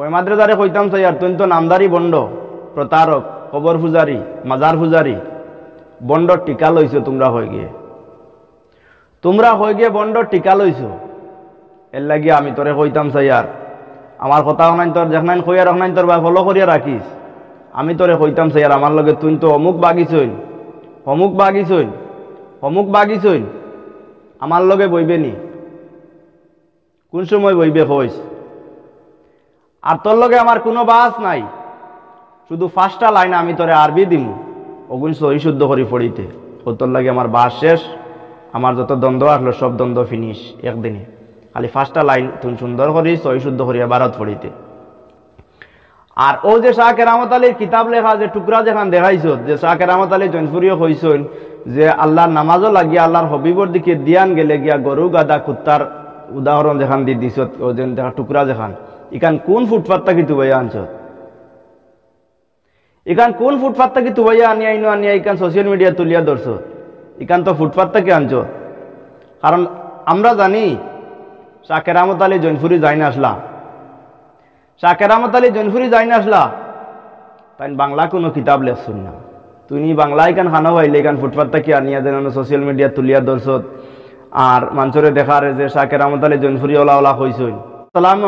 ওই মাদ্রাসারে কইতাম চাই আর তুই তো নামদারি বন্ড প্রতারক কবর ফুজারি মাজার ফুজারি বন্ড টিকা লইছো তোমরা হয়ে গিয়ে তোমরা হয়ে গিয়ে বন্ড টিকা লইছো এর লাগিয়ে আমি তোরে কইতাম চাই আর আমার কথা নাই তোর যেখান কইয়া রখনাই তোর বা ফলো করিয়া রাখিস আমি তোরে কইতাম চাই আর আমার লগে তুই তো অমুক বাগিছইন অমুক বাগিছইন অমুক বাগিছইন আমার লগে বইবে নি কোন সময় বইবে হইস আর তোর লগে আমার কোনো বাস নাই শুধু ফার্স্টটা লাইন আমি তোরে আরবি দিমু ওগুন সহি শুদ্ধ করি পড়িতে ও তোর লাগে আমার বাস শেষ আমার যত দ্বন্দ্ব আসলো সব দ্বন্দ্ব ফিনিশ একদিনে খালি ফার্স্টটা লাইন তুই সুন্দর করি সহি শুদ্ধ করি ভারত পড়িতে আর ও যে শাহ কেরামত আলীর কিতাব লেখা যে টুকরা যেখান দেখাইছ যে শাহ কেরামত আলী জৈনপুরীয় হইছেন যে আল্লাহর নামাজও লাগিয়া আল্লাহর হবিবর দিকে দিয়ান গেলে গিয়া গরু গাদা কুত্তার উদাহরণ যেখান দিয়ে দিছ টুকরা যেখান ইখান কোন ফুটপাথটা কি তুবাইয়া আনছ ইখান কোন ফুটপাথটা কি তুবাইয়া আনিয়া আইনো আনিয়া ইখান সোশ্যাল মিডিয়া তুলিয়া ধরছ ইখান তো ফুটপাথটা কি আনছ কারণ আমরা জানি শাহ কেরামত আলী জৈনফুরি যাই না আসলা শাহ আলী জৈনফুরি যাই না আসলা তাই বাংলা কোনো কিতাব লেখছুন না তুমি বাংলা এখান হানো হইলে এখান ফুটপাতটা কি আনিয়া দেন সোশ্যাল মিডিয়া তুলিয়া ধরছত আর মাঞ্চরে দেখার যে শাকের আহমদ আলী জনফুরি ওলা হইসই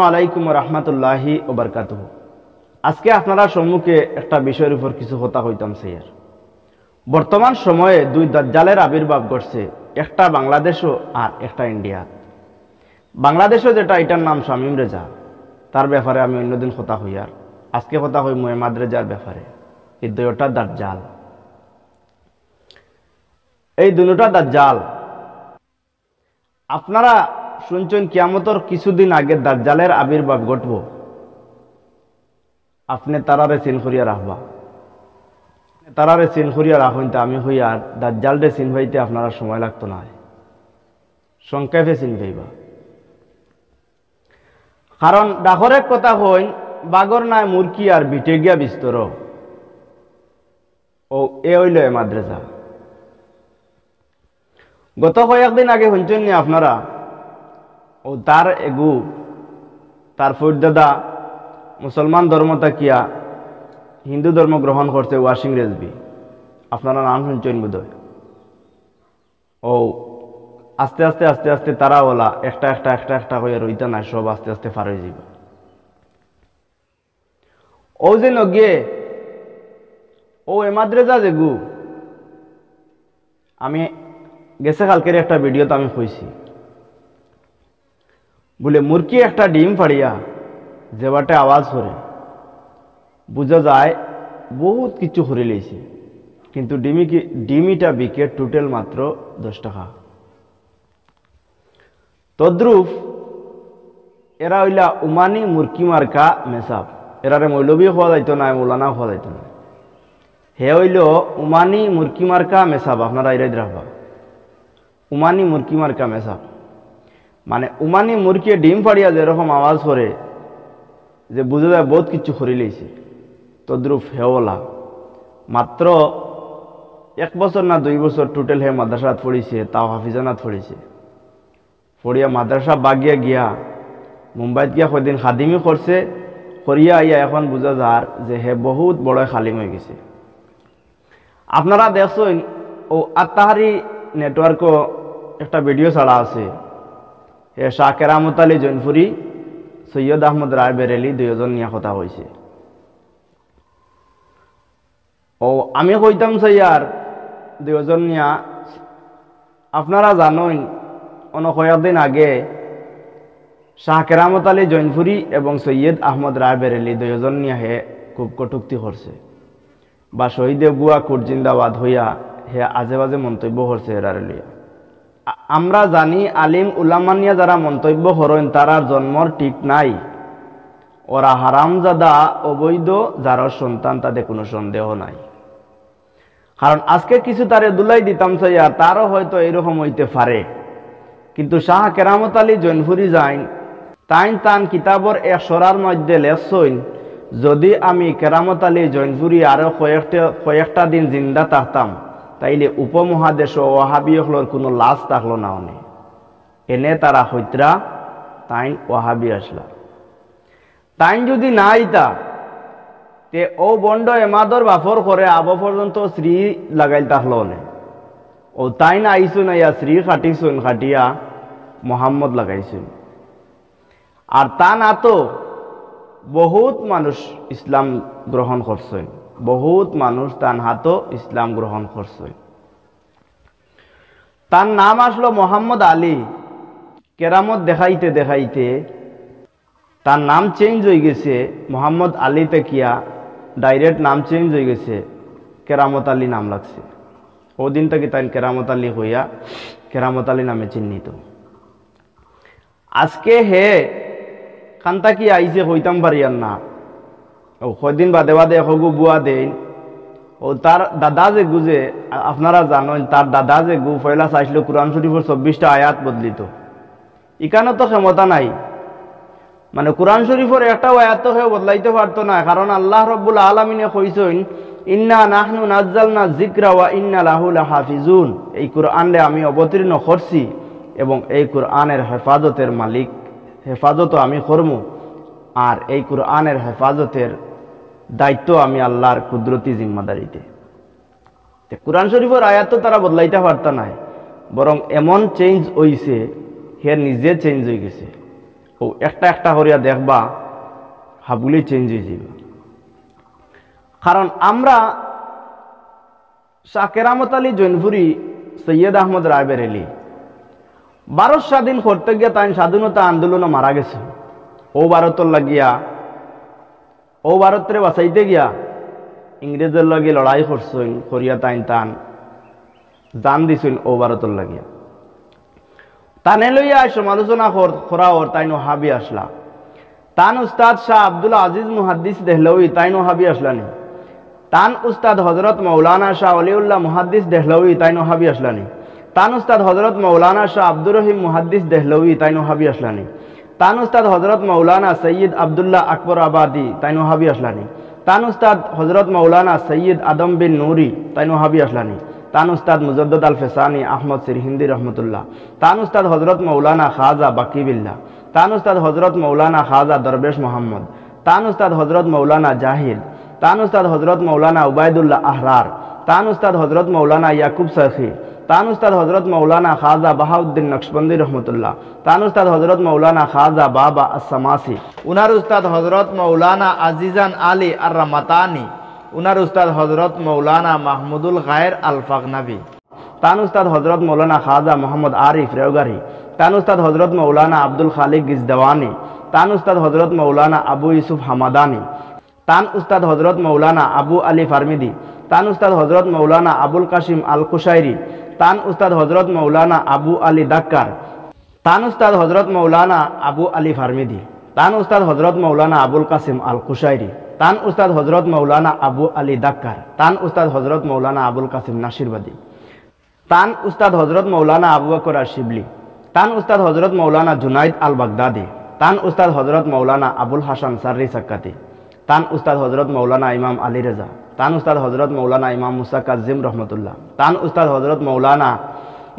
আলাইকুম রহমতুল্লাহি ওবরকাত আজকে আপনারা সম্মুখে একটা বিষয়ের উপর কিছু কথা হইতাম সেয়ার বর্তমান সময়ে দুই দাজ্জালের আবির্ভাব ঘটছে একটা বাংলাদেশও আর একটা ইন্ডিয়া বাংলাদেশও যেটা এটার নাম শামীম রেজা তার ব্যাপারে আমি অন্যদিন কথা হই আর আজকে কথা হই মোহাম্মদ রেজার ব্যাপারে এই দুটা দাজ্জাল এই দুটা দাজ্জাল আপনারা শুনছেন কিয়ামতর কিছুদিন আগে দাজ্জালের আবির্ভাব ঘটব আপনি তারারে সিন করিয়া রাখবা তারারে সিন করিয়া রাখুন তো আমি হই আর রে সিন হইতে আপনারা সময় লাগতো না সংক্ষেপে সিন ভাইবা কারণ ডাকরের কথা হইন বাগর নাই মুরকি আর বিটে গিয়া বিস্তর ও এ হইল এ মাদ্রাসা গত কয়েকদিন আগে শুনছেন নি আপনারা ও তার এগু তার ফুরদাদা মুসলমান ধর্ম তাকিয়া হিন্দু ধর্ম গ্রহণ করছে ওয়াশিং রেজবি আপনারা নাম শুনছেন বোধহয় ও আস্তে আস্তে আস্তে আস্তে তারা ওলা একটা একটা একটা একটা হয়ে রইতে নাই সব আস্তে আস্তে ফার হয়ে যাবে ও যে নগিয়ে ও এমাদ্রেজা যে গু আমি গেছে কালকের একটা ভিডিওতে আমি কইছি বলে মুরকি একটা ডিম ফাড়িয়া যেবাটে আওয়াজ করে বুঝা যায় বহুত কিছু হরে লেছি কিন্তু ডিমি কি ডিমিটা বিকে টোটাল মাত্র দশ টাকা তদ্রুপ এরা হইলা উমানি মুরকি মার্কা মেসাব এরারে মৌলবী হওয়া যাইতো না মৌলানা হওয়া যাইতো না হে হইল উমানি মুরকি মার্কা মেসাব আপনারা এরাই রাখবা উমানি মুরকি মার্কা মেশা মানে উমানি মুরকি ডিম ফাড়িয়া যেরকম আওয়াজ করে যে বুঝে যায় বহুত কিছু খরি লইছে তদ্রুপ হেওলা মাত্র এক বছর না দুই বছর টোটাল হে মাদ্রাসাত পড়িছে তাও হাফিজানাত পড়িছে পড়িয়া মাদ্রাসা বাগিয়া গিয়া মুম্বাইত গিয়া কদিন খাদিমি করছে করিয়া ইয়া এখন বুঝা যার যে হে বহুত বড় খালিম হয়ে গেছে আপনারা দেখছেন ও আত্মাহারি নেটওয়ার্কও একটা ভিডিও ছাড়া আছে এ শাহ কেরামত আলী জৈনপুরি সৈয়দ আহমদ রায় বেরেলি দুইজন নিয়ে কথা হয়েছে ও আমি কইতাম সৈয়ার দুইজন নিয়া আপনারা জানেন অনকয়েকদিন আগে শাহ কেরামত আলী জৈনপুরি এবং সৈয়দ আহমদ রায় বেরেলি দুইজন নিয়া হে খুব কটুক্তি করছে বা শহীদে বুয়া কুট জিন্দাবাদ হইয়া হে আজে বাজে মন্তব্য করছে এরা লইয়া আমরা জানি আলিম উলামানিয়া যারা মন্তব্য হরেন তারা জন্মর ঠিক নাই ওরা হারামজাদা অবৈধ যারা সন্তান তাদের কোনো সন্দেহ নাই কারণ আজকে কিছু তারে দুলাই দিতাম সাইয়া তারও হয়তো এরকম হইতে পারে কিন্তু শাহ কেরামত আলী জৈনপুরি যাইন তাইন তান কিতাবর এক সরার মধ্যে লেসইন যদি আমি কেরামত আলী জৈনপুরি আরও কয়েকটা কয়েকটা দিন জিন্দা থাকতাম তাইলে উপমহাদেশ ওহাবি হলোর কোনো লাশ থাকলো না অনে এনে তারা হৈত্রা তাই ওহাবি আসলা তাই যদি না আইতা তে ও বন্ড এমাদর বাফর করে আব পর্যন্ত শ্রী লাগাইল থাকলো অনে ও তাই না আইসুন আইয়া শ্রী খাটিসুন খাটিয়া মোহাম্মদ লাগাইছুন আর তা না তো বহুত মানুষ ইসলাম গ্রহণ করছেন বহুত মানুষ তার হাতও ইসলাম গ্রহণ করছে তার নাম আসলো মোহাম্মদ আলী কেরামত দেখাইতে দেখাইতে তার নাম চেঞ্জ হয়ে গেছে মোহাম্মদ আলী তেকিয়া ডাইরেক্ট নাম চেঞ্জ হয়ে গেছে কেরামত আলী নাম লাগছে ওদিন থেকে তাই কেরামত আলী হইয়া কেরামত আলী নামে চিহ্নিত আজকে হে কান্তা কি আইসে হইতাম পারিয়ার না কয়দিন বাদে বাদে হগু বুয়া দেন ও তার দাদা যে গুজে আপনারা জানেন তার দাদা যে গু ফয়লা চাইছিল কোরআন শরীফের চব্বিশটা আয়াত বদলিত ইকানো তো ক্ষমতা নাই মানে কোরআন শরীফের একটাও আয়াত হয়ে বদলাইতে পারতো না কারণ আল্লাহ রব্বুল আলমিনে কইসইন ইন্না নাহনু নাজ্জালনা জিকরা ওয়া ইন্না লাহুল হাফিজুন এই কোরআনে আমি অবতীর্ণ করছি এবং এই কোরআনের হেফাজতের মালিক হেফাজত আমি করমু আর এই কোরআনের হেফাজতের দায়িত্ব আমি আল্লাহর কুদরতি জিম্মাদারিতে কোরআন শরীফের আয়াত তারা বদলাইতে পারত নাই বরং এমন চেঞ্জ হইছে হে নিজে চেঞ্জ হয়ে গেছে ও একটা একটা হরিয়া দেখবা হাবুলি চেঞ্জ হয়ে যাবে কারণ আমরা শাকেরামত আলী জৈনপুরি সৈয়দ আহমদ রায়বেরেলি বারো স্বাধীন করতে গিয়া তাই স্বাধীনতা আন্দোলনও মারা গেছে ও ভারতর লাগিয়া ও ভারতরে বাঁচাইতে গিয়া ইংরেজের লগে লড়াই করছিল করিয়া তাই তান দান দিছিল ও ভারতের লাগিয়া তানে লইয়া সমালোচনা করা ওর তাইনো হাবি আসলা তান উস্তাদ শাহ আব্দুল আজিজ মুহাদ্দিস দেহলৌ তাইনো হাবি আসলানি তান উস্তাদ হজরত মৌলানা শাহ অলিউল্লাহ মুহাদ্দিস দেহলৌ তাইনো হাবি আসলানি তান উস্তাদ হজরত মৌলানা শাহ আব্দুর রহিম মুহাদ্দিস দেহলৌ তাইনো হাবি আসলানি তান উস্তাদ হজরত মৌলানা সৈয়দ আবদুল্লাহ আকবর আবাদি তাই নোহাবি আসলানি তান উস্তাদ হজরত মৌলানা সৈয়দ আদম বিন নুরি তাই নোহাবি আসলানি তান উস্তাদ মুজদ্দ আল ফেসানি আহমদ হিন্দি রহমতুল্লাহ তান উস্তাদ হজরত মৌলানা খাজা বাকিবিল্লা তান উস্তাদ হজরত মৌলানা খাজা দরবেশ মোহাম্মদ তান উস্তাদ হজরত মৌলানা জাহিদ তান উস্তাদ হজরত মৌলানা উবায়দুল্লাহ আহরার তান উস্তাদ হজরত মৌলানা ইয়াকুব সখী তান উস্তাদ হজরত মৌলানা খাজা বাহাউদ্দিন নকশবন্দি রহমতুল্লাহ তান উস্তাদ হজরত মৌলানা খাজা বাবা আসামাসি উনার উস্তাদ হজরত মৌলানা আজিজান আলী আর রামাতানি উনার উস্তাদ হজরত মৌলানা মাহমুদুল গায়ের আলফাগনাবি তান উস্তাদ হজরত মৌলানা খাজা মোহাম্মদ আরিফ রেওগারি তান উস্তাদ হজরত মৌলানা আব্দুল খালিক গিজদাওয়ানি তান উস্তাদ হজরত মৌলানা আবু ইউসুফ হামাদানি তান উস্তাদ হজরত মৌলানা আবু আলী ফার্মিদি তান উস্তাদ হজরত মৌলানা আবুল কাসিম আল কুশাইরি তান উস্তাদ হজরত মৌলানা আবু আলী দাক্কার তান উস্তাদ হজরত মৌলানা আবু আলী ফার্মিদি তান উস্তাদ হজরত মৌলানা আবুল কাসিম আল কুশাইরি তান উস্তাদ হজরত মৌলানা আবু আলী দাক্কার তান উস্তাদ হজরত মৌলানা আবুল কাসিম নাসিরবাদী তান উস্তাদ হজরত মৌলানা আবু আকর আর শিবলি তান উস্তাদ হজরত মৌলানা জুনাইদ আল বাগদাদি তান উস্তাদ হজরত মৌলানা আবুল হাসান সার্রি সাক্কাতি তান উস্তাদ হজরত মৌলানা ইমাম আলী রেজা তান উস্তাদ হজরত মৌলানা ইমাম মুসা কাজিম রহমতুল্লাহ তান উস্তাদ হজরত মৌলানা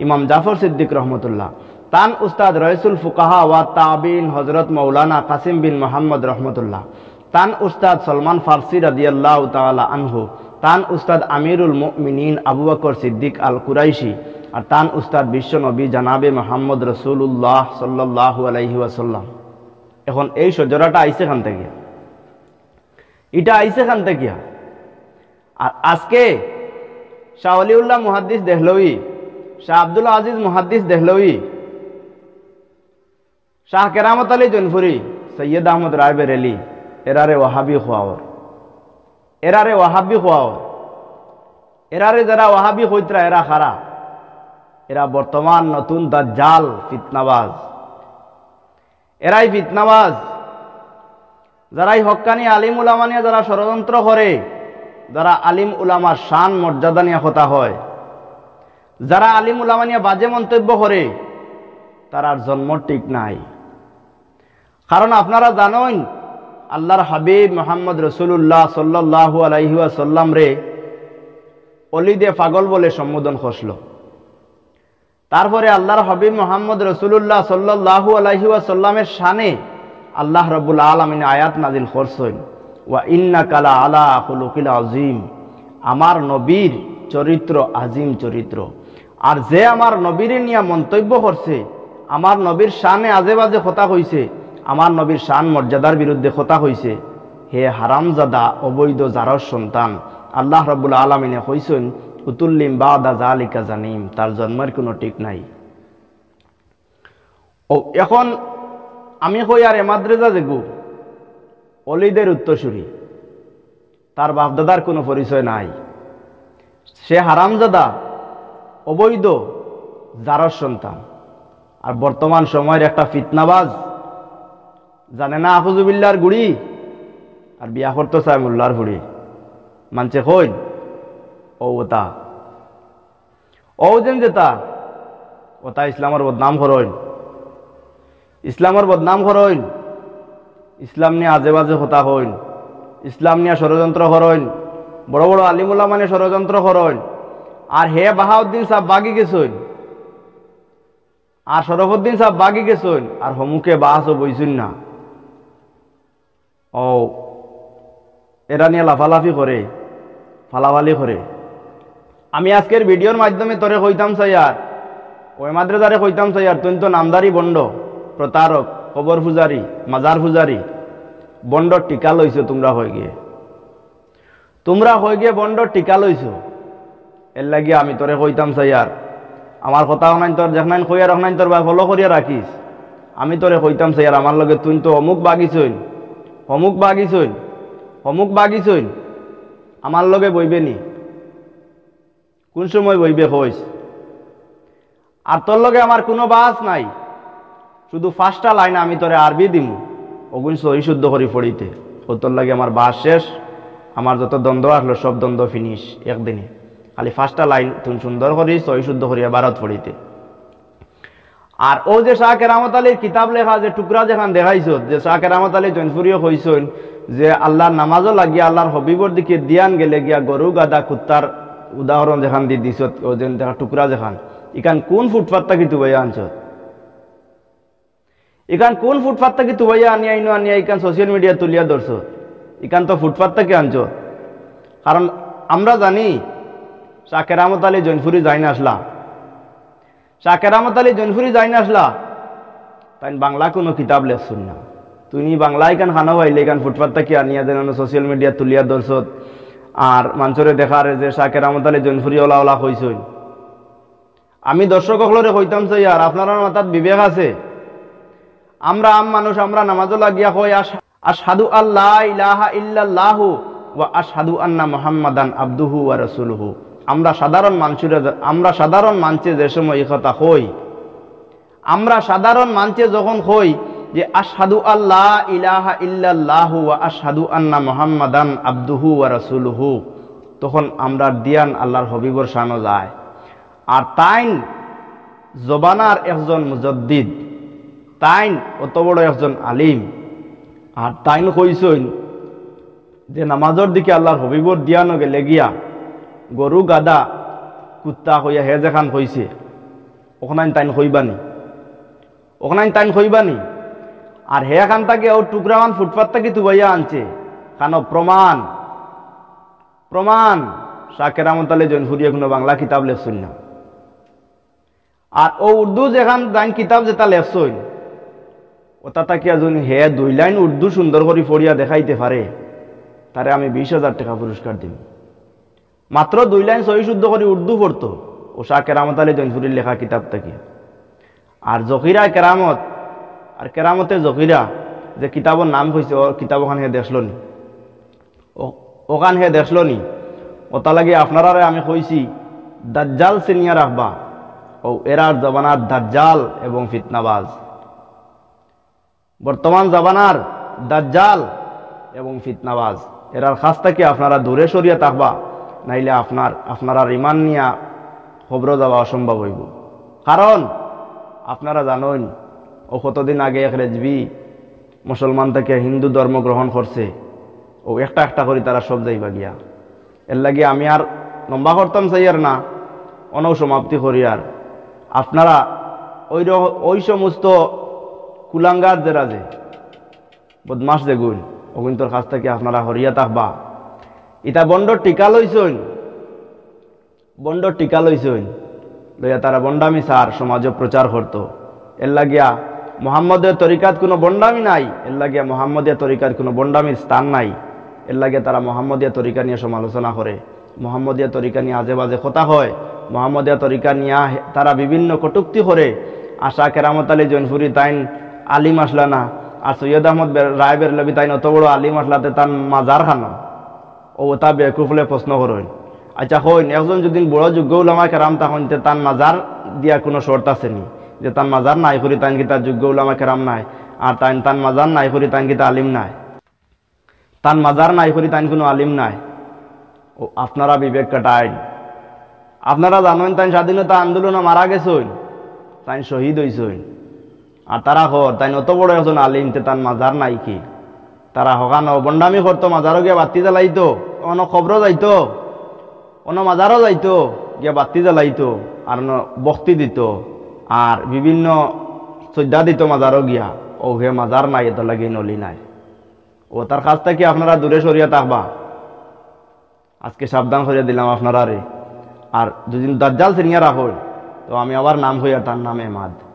ইমাম জাফর সিদ্দিক রহমতুল্লাহ তান উস্তাদ রয়সুল ফুকাহা ওয়া তাবিন হজরত মৌলানা কাসিম বিন মোহাম্মদ রহমতুল্লাহ তান উস্তাদ সলমান ফার্সি রাদিয়াল্লাহ তালা আনহু তান উস্তাদ আমিরুল মিনীন আবু আকর সিদ্দিক আল কুরাইশি আর তান উস্তাদ বিশ্ব নবী জানাবে মোহাম্মদ রসুল্লাহ সাল্লাহ আলহি আসাল্লাম এখন এই সজরাটা আইসে খান থেকে এটা আইসে খান থেকে আর আজকে শাহ অলিউল্লাহ মুহাদ্দিস দেহলৌ শাহ আব্দুল আজিজ মুহাদ্দিস দেহলৌ শাহ কেরামত আলী জনফুরি সৈয়দ আহমদ রায় বেরেলি এরারে ওয়াহাবি খোয়াওর এরারে ওয়াহাবি খোয়াওর এরারে যারা ওয়াহাবি হইত্রা এরা খারা এরা বর্তমান নতুন জাল ফিতনাবাজ এরাই ফিতনাবাজ যারাই হকানি আলিমুলামানিয়া যারা ষড়যন্ত্র করে যারা আলিম উলামার শান মর্যাদা নিয়ে হতা হয় যারা আলিম উলামা নিয়ে বাজে মন্তব্য করে তারার জন্ম ঠিক নাই কারণ আপনারা জানেন আল্লাহর হাবিব মোহাম্মদ রসুল্লাহ সাল্লাহ আলাইহাসাল্লাম রে অলিদে পাগল বলে সম্বোধন খসল তারপরে আল্লাহর হাবিব মোহাম্মদ রসুল্লাহ সাল্লাহু আলাইহাসাল্লামের শানে আল্লাহ রবুল্লা আলমিন আয়াত নাজিল খরসইন ওয়া ইন্না কালা আলা হলুকিল আজিম আমার নবীর চরিত্র আজিম চরিত্র আর যে আমার নবীর নিয়ে মন্তব্য করছে আমার নবীর শানে আজে বাজে কথা হয়েছে আমার নবীর শান মর্যাদার বিরুদ্ধে কথা হয়েছে হে হারামজাদা অবৈধ জারস সন্তান আল্লাহ রবুল্লা আলমিনে হইসেন উতুল্লিম বা দাজা আলিকা জানিম তার জন্মের কোনো ঠিক নাই ও এখন আমি হই আর এমাদ্রেজা যেগু অলিদের উত্তরসূরি তার বাপদাদার কোনো পরিচয় নাই সে হারামজাদা অবৈধ জারর সন্তান আর বর্তমান সময়ের একটা ফিতনাবাজ জানে না আফুজুবিল্লার গুড়ি আর বিয়া করতো সাহেমুল্লার গুড়ি মানছে হই ও ওতা ও যেন যেতা ওতা ইসলামর বদনাম হরইন ইসলামর বদনাম হরইন ইসলাম নিয়ে আজে বাজে হতা হইন ইসলাম নিয়ে ষড়যন্ত্র হরইন বড় বড় আলিমুল্লা মানে ষড়যন্ত্র হরইন আর হে বাহাউদ্দিন সাহ বাগি গেছইন আর শরফুদ্দিন সাহ বাগি গেছইন আর হমুকে বাহাসও বইছুন না ও এরা নিয়ে লাফালাফি করে ফালাফালি করে আমি আজকের ভিডিওর মাধ্যমে তোরে কইতাম সাইয়ার ওই মাদ্রাসারে কইতাম সাইয়ার তুই তো নামদারি বন্ড প্রতারক কবর পূজারি মাজার পূজারি বন্ডর টিকা লইছো তোমরা হয়ে গিয়ে তোমরা হয়ে গিয়ে বন্ডর টিকা লইছো এর লাগিয়ে আমি তোরে কইতাম সাইয়ার আমার কথা অনাইন তোর যেখানে কইয়া রহনাইন তোর বা ফলো করিয়া রাখিস আমি তোরে কইতাম সাইয়ার আমার লগে তুই তো অমুক বাগিছইন অমুক বাগিছইন অমুক বাগিছইন আমার লগে বইবে নি কোন সময় বইবে হইস আর তোর লগে আমার কোনো বাস নাই শুধু ফার্স্টটা লাইন আমি তোরে আরবি দিম ওগুন সহি শুদ্ধ করে পড়িতে তোর লাগে আমার বাস শেষ আমার যত দ্বন্দ্ব আসলো সব দ্বন্দ্ব ফিনিশ একদিনে খালি ফার্স্টটা লাইন তুমি সুন্দর করি সহি শুদ্ধ করিয়া ভারত পড়িতে আর ও যে শাহ কেরামত আলীর কিতাব লেখা যে টুকরা যেখান দেখাইছ যে শাহ কেরামত আলী জৈনপুরীয় হইছেন যে আল্লাহর নামাজও লাগিয়া আল্লাহর হবিবর দিকে দিয়ান গেলে গিয়া গরু গাদা কুত্তার উদাহরণ যেখান দিয়ে দিছ ও যে টুকরা যেখান ইখান কোন ফুটপাথটা কিন্তু বইয়া আনছত এখান কোন ফুটপাথ থেকে তুবাইয়া আনিয়া আইনো আনিয়া এখান সোশ্যাল মিডিয়া তুলিয়া ধরছো এখান তো ফুটপাথ থেকে আনছ কারণ আমরা জানি শাহ কেরামত আলী জৈনপুরি যাই না আসলা শাহ কেরামত আলী জৈনপুরি যাই না আসলা তাই বাংলা কোনো কিতাব লেখছুন না তুমি বাংলা এখান খানা হইলে এখান ফুটপাথ থেকে আনিয়া দেন সোশ্যাল মিডিয়া তুলিয়া ধরছ আর দেখা দেখার যে শাহ কেরামত আলী জৈনপুরি ওলা ওলা হইসই আমি দর্শক সকলরে কইতাম সে আর আপনার মাথাত বিবেক আছে আমরা আম মানুষ আমরা নামাজও লাগিয়া হই আসাদু আল্লাহ ইহু ওয়া আসাদু আন্না মোহাম্মদান আব্দুহু ওয়া রাসূলুহু আমরা সাধারণ মানুষের আমরা সাধারণ মানুষে যে সময় এই কথা হই আমরা সাধারণ মানুষে যখন হই যে আসাদু আল্লাহ ইলাহা ইল্লাল্লাহু আসাদু আন্না মোহাম্মদান আব্দুহু ওয়া রাসূলুহু তখন আমরা দিয়ান আল্লাহর হবিবর শানো যায় আর তাইন জবানার একজন মুজদ্দিদ তাইন অত বড় একজন আলিম আর তাইন কইসইন যে নামাজর দিকে আল্লাহর হবিবর দিয়া নগে লেগিয়া গরু গাদা কুত্তা হইয়া হে যেখান হইছে ওখানে তাইন হইবানি ওখানে তাইন হইবানি আর হে এখান থাকে ওর টুকরাওয়ান ফুটপাত থেকে তুবাইয়া আনছে কেন প্রমাণ প্রমাণ শাকের আমতালে আলী হুরিয়া কোনো বাংলা কিতাব লেখছেন না আর ও উর্দু যেখান তাই কিতাব যেটা লেখছেন ওটা তাকে যদি হে দুই লাইন উর্দু সুন্দর করে পড়িয়া দেখাইতে পারে তারে আমি বিশ হাজার টাকা পুরস্কার দিব মাত্র দুই লাইন সহি শুদ্ধ করে উর্দু পড়তো ও শাহ কেরামত আলী জৈনপুরীর লেখা কিতাব তাকিয়া আর জকিরা কেরামত আর কেরামতে জকিরা যে কিতাবর নাম কইছে ও কিতাব ওখান হে দেখল নি ওখান হে দেখল নি ওটা লাগে আপনারা আমি কইছি দাজ্জাল সিনিয়র আহবা ও এরার জমানার দাজ্জাল এবং ফিতনাবাজ বর্তমান জাবানার দাজ্জাল এবং ফিতনাবাজ এরার খাস থেকে আপনারা দূরে সরিয়ে থাকবা নাইলে আপনার আপনারা রিমান নিয়া খবর যাওয়া অসম্ভব হইব কারণ আপনারা জানেন ও কতদিন আগে এক রেজবি মুসলমান থেকে হিন্দু ধর্ম গ্রহণ করছে ও একটা একটা করে তারা সব যাইবা গিয়া এর লাগে আমি আর লম্বা করতাম চাই আর না অনৌ সমাপ্তি করি আর আপনারা ওই ওই সমস্ত কুলাঙ্গার যারা যে বদমাস যেগুন অগুন তোর কাছ থেকে আপনারা হরিয়া থাকবা ইটা বন্ড টিকা লইছইন বন্ড টিকা লইছইন লইয়া তারা বন্ডামি সার সমাজ প্রচার করত এর লাগিয়া মোহাম্মদের তরিকাত কোনো বন্ডামি নাই এর লাগিয়া মোহাম্মদিয়া তরিকার কোনো বন্ডামির স্থান নাই এর লাগিয়া তারা মোহাম্মদিয়া তরিকা নিয়ে সমালোচনা করে মোহাম্মদিয়া তরিকা নিয়ে আজে বাজে কথা হয় মোহাম্মদিয়া তরিকা নিয়ে তারা বিভিন্ন কটুক্তি করে আশা কেরামত আলী জৈনপুরি তাইন আলিম আসলা না আর সৈয়দ আহমদ রায় বেরলবি তাই অত বড় আলিম আসলাতে তার মাজার খানো ও তা বেকুফলে প্রশ্ন করেন আচ্ছা হইন একজন যদি বড় যোগ্য উলামায় রাম তা হইন তার মাজার দিয়া কোনো শর্ত আসেনি যে তার মাজার নাই করি তাই কি তার যোগ্য উলামায় রাম নাই আর তাইন তার মাজার নাই করি তাই কি তা আলিম নাই তান মাজার নাই করি তাই কোনো আলিম নাই ও আপনারা বিবেক কাটায় আপনারা জানেন তাই স্বাধীনতা আন্দোলনে মারা গেছেন তাই শহীদ হয়েছেন আর তারা হর তাই অত বড় একজন আলিমতে তার মাজার নাই কি তারা হকানো বন্ডামি করতো মাজারও গিয়ে বাতি জ্বালাইতো অন খবরও যাইতো অন মাজারও যাইতো গিয়ে বাতি জ্বালাইতো আর বক্তি দিত আর বিভিন্ন শ্রদ্ধা দিত মাজারও গিয়া ও হে মাজার নাই এত লাগে নলি নাই ও তার কাছ থেকে আপনারা দূরে সরিয়া থাকবা আজকে সাবধান সরিয়ে দিলাম আপনারা রে আর যদি দাজ্জাল সিনিয়া রাখল তো আমি আবার নাম হইয়া তার নামে মাদ